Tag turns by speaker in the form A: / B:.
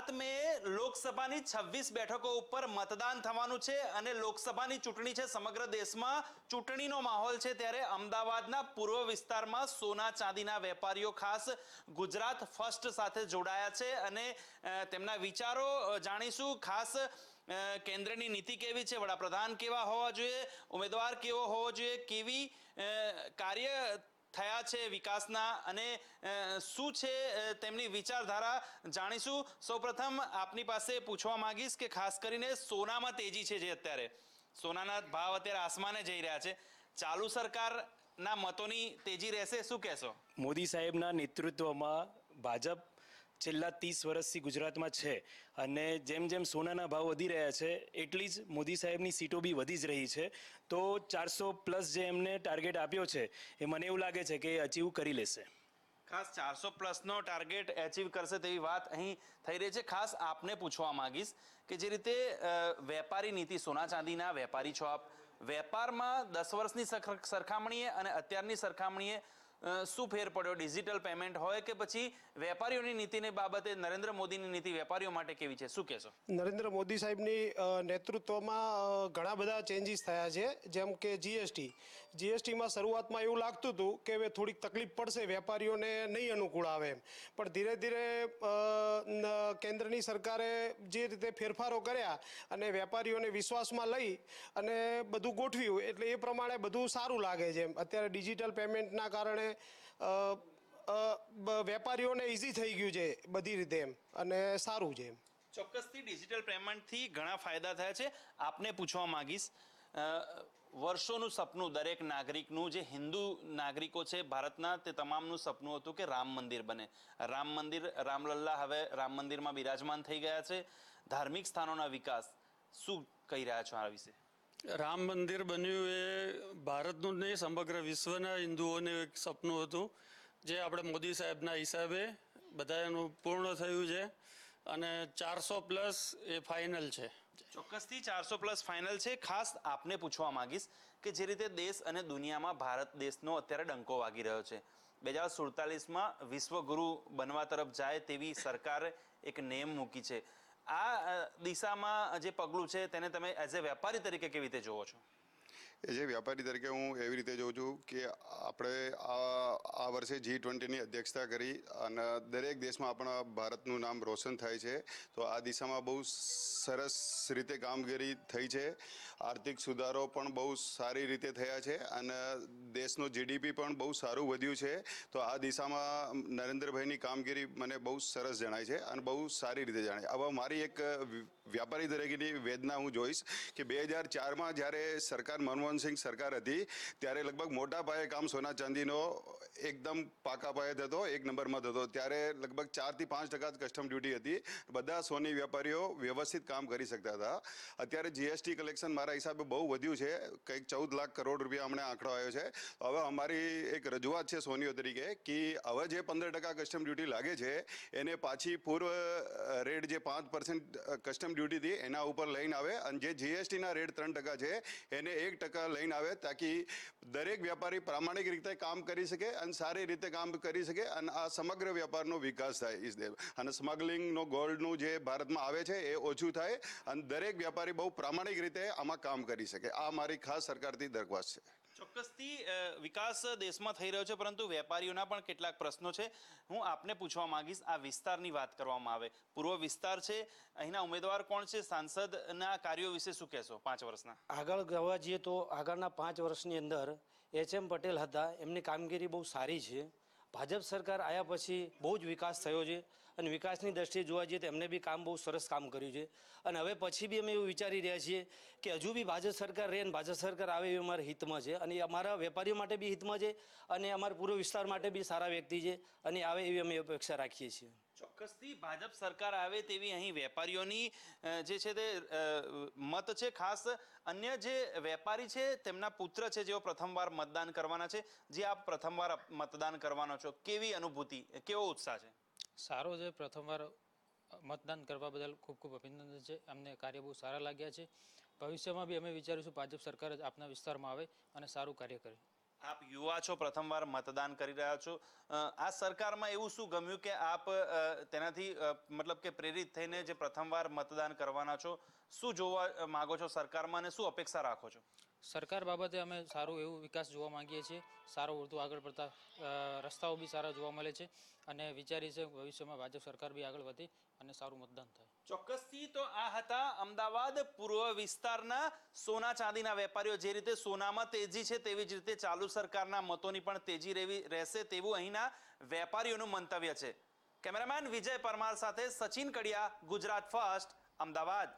A: સાત મે લોકસભાની છવ્વીસ બેઠકો ઉપર મતદાન થવાનું છે અને લોકસભાની ચૂંટણી છે સમગ્ર દેશમાં ચૂંટણીનો માહોલ છે ત્યારે અમદાવાદના પૂર્વ વિસ્તારમાં સોના ચાંદીના વેપારીઓ ખાસ ગુજરાત ફર્સ્ટ સાથે જોડાયા છે અને તેમના વિચારો જાણીશું ખાસ કેન્દ્રની નીતિ કેવી છે વડાપ્રધાન કેવા હોવા જોઈએ ઉમેદવાર કેવો હોવો જોઈએ કેવી કાર્ય થયા છે વિકાસના અને શું છે તેમની વિચારધારા જાણીશું સૌપ્રથમ આપની પાસે પૂછવા માંગીશ કે ખાસ કરીને સોનામાં તેજી છે જે અત્યારે સોનાના ભાવ અત્યારે આસમાને જઈ રહ્યા છે ચાલુ સરકારના મતોની તેજી રહેશે શું કહેશો મોદી સાહેબના નેતૃત્વમાં ભાજપ છેલ્લા ત્રીસ વર્ષથી ગુજરાતમાં છે અને જેમ જેમ સોનાના ભાવ વધી રહ્યા છે એટલી જ મોદી સાહેબની સીટો બી વધી જ રહી છે તો ચારસો પ્લસ જે એમને ટાર્ગેટ આપ્યો છે એ મને એવું લાગે છે કે એ અચીવ કરી લેશે ખાસ ચારસો પ્લસનો ટાર્ગેટ એચીવ કરશે તેવી વાત અહીં થઈ રહી છે ખાસ આપને પૂછવા માગીશ કે જે રીતે વેપારી નીતિ સોના ચાંદીના વેપારી છો આપ વેપારમાં દસ વર્ષની સરખામણીએ અને અત્યારની સરખામણીએ શું ફેર પડ્યો ડિજિટલ પેમેન્ટ હોય કે પછી વેપારીઓની નીતિને બાબતે નરેન્દ્ર મોદીની નીતિ વેપારીઓ માટે કેવી છે શું કહેશો નરેન્દ્ર મોદી સાહેબની નેતૃત્વમાં ઘણા બધા ચેન્જીસ થયા છે જેમ કે જીએસટી જીએસટીમાં શરૂઆતમાં એવું લાગતું હતું કે હવે થોડીક તકલીફ પડશે વેપારીઓને નહીં અનુકૂળ આવે એમ પણ ધીરે ધીરે કેન્દ્રની સરકારે જે રીતે ફેરફારો કર્યા અને વેપારીઓને વિશ્વાસમાં લઈ અને બધું ગોઠવ્યું એટલે એ પ્રમાણે બધું સારું લાગે છે એમ અત્યારે ડિજિટલ પેમેન્ટના કારણે વેપારીઓને ઇઝી થઈ ગયું છે બધી રીતે એમ અને સારું છે એમ ચોક્કસથી ડિજિટલ પેમેન્ટથી ઘણા ફાયદા થયા છે આપને પૂછવા માગીશ વર્ષોનું સપનું દરેક નાગરિકનું જે હિન્દુ નાગરિકો છે ભારતના તે તમામનું સપનું હતું કે રામ મંદિર બને રામ મંદિર રામલલ્લા હવે રામ મંદિરમાં બિરાજમાન થઈ ગયા છે ધાર્મિક સ્થાનોના વિકાસ શું કહી રહ્યા છો આ વિશે રામ મંદિર બન્યું એ ભારતનું નહીં સમગ્ર વિશ્વના હિન્દુઓનું એક સપનું હતું જે આપણે મોદી સાહેબના હિસાબે બધા પૂર્ણ થયું છે અને ચારસો પ્લસ એ ફાઇનલ છે ચોક્કસથી ચારસો પ્લસ ફાઇનલ છે ખાસ આપને પૂછવા માંગીશ કે જે રીતે દેશ અને દુનિયામાં ભારત દેશનો અત્યારે ડંકો વાગી રહ્યો છે બે હજાર સુડતાલીસમાં વિશ્વગુરુ બનવા તરફ જાય તેવી સરકારે એક નેમ મૂકી છે આ દિશામાં જે પગલું છે તેને તમે એઝ એ વેપારી તરીકે
B: કેવી રીતે જોવો છો એ જે વ્યાપારી તરીકે હું એવી રીતે જોઉં છું કે આપણે આ આ વર્ષે જી ટ્વેન્ટીની અધ્યક્ષતા કરી અને દરેક દેશમાં આપણા ભારતનું નામ રોશન થાય છે તો આ દિશામાં બહુ સરસ રીતે કામગીરી થઈ છે આર્થિક સુધારો પણ બહુ સારી રીતે થયા છે અને દેશનો જીડીપી પણ બહુ સારું વધ્યું છે તો આ દિશામાં નરેન્દ્રભાઈની કામગીરી મને બહુ સરસ જણાય છે અને બહુ સારી રીતે જણાય હવે મારી એક વ્યાપારી તરીકેની વેદના હું જોઈશ કે બે હજાર ચારમાં જ્યારે સરકાર મનમોહન મનમોહન સિંહ સરકાર હતી ત્યારે લગભગ મોટા પાયે કામ સોના ચાંદીનો એકદમ પાકા પાયે થતો એક નંબરમાં થતો ત્યારે લગભગ ચારથી પાંચ ટકા જ કસ્ટમ ડ્યુટી હતી બધા સોની વેપારીઓ વ્યવસ્થિત કામ કરી શકતા હતા અત્યારે જીએસટી કલેક્શન મારા હિસાબે બહુ વધ્યું છે કંઈક ચૌદ લાખ કરોડ રૂપિયા હમણાં આંકડો આવ્યો છે હવે અમારી એક રજૂઆત છે સોનીઓ તરીકે કે હવે જે પંદર ટકા કસ્ટમ ડ્યુટી લાગે છે એને પાછી પૂર્વ રેટ જે પાંચ પર્સન્ટ કસ્ટમ ડ્યુટી હતી એના ઉપર લઈને આવે અને જે જીએસટીના રેટ ત્રણ ટકા છે એને એક ટકા લઈને આવે તાકી દરેક વ્યાપારી પ્રામાણિક રીતે કામ કરી શકે અને સારી રીતે કામ કરી શકે અને આ સમગ્ર વ્યાપારનો વિકાસ થાય ઇસ અને સ્મગલિંગનો ગોલ્ડનું જે ભારતમાં આવે છે એ ઓછું થાય અને દરેક વ્યાપારી બહુ પ્રામાણિક રીતે આમાં કામ કરી શકે આ મારી ખાસ સરકારથી દરખાસ્ત છે
A: ચોક્કસથી વિકાસ દેશમાં થઈ રહ્યો છે પરંતુ વેપારીઓના પણ કેટલાક પ્રશ્નો છે હું આપને પૂછવા માંગીશ આ વિસ્તારની વાત કરવામાં આવે પૂર્વ વિસ્તાર છે અહીંના ઉમેદવાર કોણ છે સાંસદના કાર્યો વિશે શું કહેશો પાંચ વર્ષના આગળ જવા જઈએ તો આગળના પાંચ વર્ષની અંદર એચ એમ પટેલ હતા એમની કામગીરી બહુ સારી છે ભાજપ સરકાર આવ્યા પછી બહુ જ વિકાસ થયો છે અને વિકાસની દ્રષ્ટિએ જોવા જઈએ તો એમને બી કામ બહુ સરસ કામ કર્યું છે અને હવે પછી બી અમે એવું વિચારી રહ્યા છીએ કે હજુ બી ભાજપ સરકાર રહે અને ભાજપ સરકાર આવે એ અમારા હિતમાં છે અને અમારા વેપારીઓ માટે બી હિતમાં છે અને અમારા પૂર્વ વિસ્તાર માટે બી સારા વ્યક્તિ છે અને આવે એવી અમે અપેક્ષા રાખીએ છીએ ચોક્કસથી ભાજપ સરકાર આવે તેવી અહીં વેપારીઓની જે છે તે મત છે ખાસ અન્ય જે વેપારી છે તેમના પુત્ર છે જેઓ પ્રથમવાર મતદાન કરવાના છે જે આપ પ્રથમવાર મતદાન કરવાનો છો કેવી અનુભૂતિ કેવો ઉત્સાહ છે સારો છે પ્રથમવાર મતદાન કરવા બદલ ખૂબ ખૂબ અભિનંદન છે અમને કાર્ય બહુ સારા લાગ્યા છે ભવિષ્યમાં બી અમે વિચારીશું ભાજપ સરકાર જ આપના વિસ્તારમાં આવે અને સારું કાર્ય કરે આપ યુવા છો પ્રથમવાર મતદાન કરી રહ્યા છો આ સરકારમાં એવું શું ગમ્યું કે આપ તેનાથી મતલબ કે પ્રેરિત થઈને જે પ્રથમવાર મતદાન કરવાના છો શું જોવા માગો છો સરકારમાં અને શું અપેક્ષા રાખો છો સરકાર બાબતે અમે સારો એવો વિકાસ જોવા માંગીએ છીએ સારો વધુ આગળ પડતા રસ્તાઓ બી સારા જોવા મળે છે અને વિચારી છે ભવિષ્યમાં ભાજપ સરકાર બી આગળ વધે અને સારું મતદાન થાય ચોક્કસથી તો આ હતા અમદાવાદ પૂર્વ વિસ્તારના સોના ચાંદીના વેપારીઓ જે રીતે સોનામાં તેજી છે તેવી જ રીતે ચાલુ સરકારના મતોની પણ તેજી રહેવી રહેશે તેવું અહીંના વેપારીઓનું મંતવ્ય છે કેમેરામેન વિજય પરમાર સાથે સચિન કડિયા ગુજરાત ફર્સ્ટ અમદાવાદ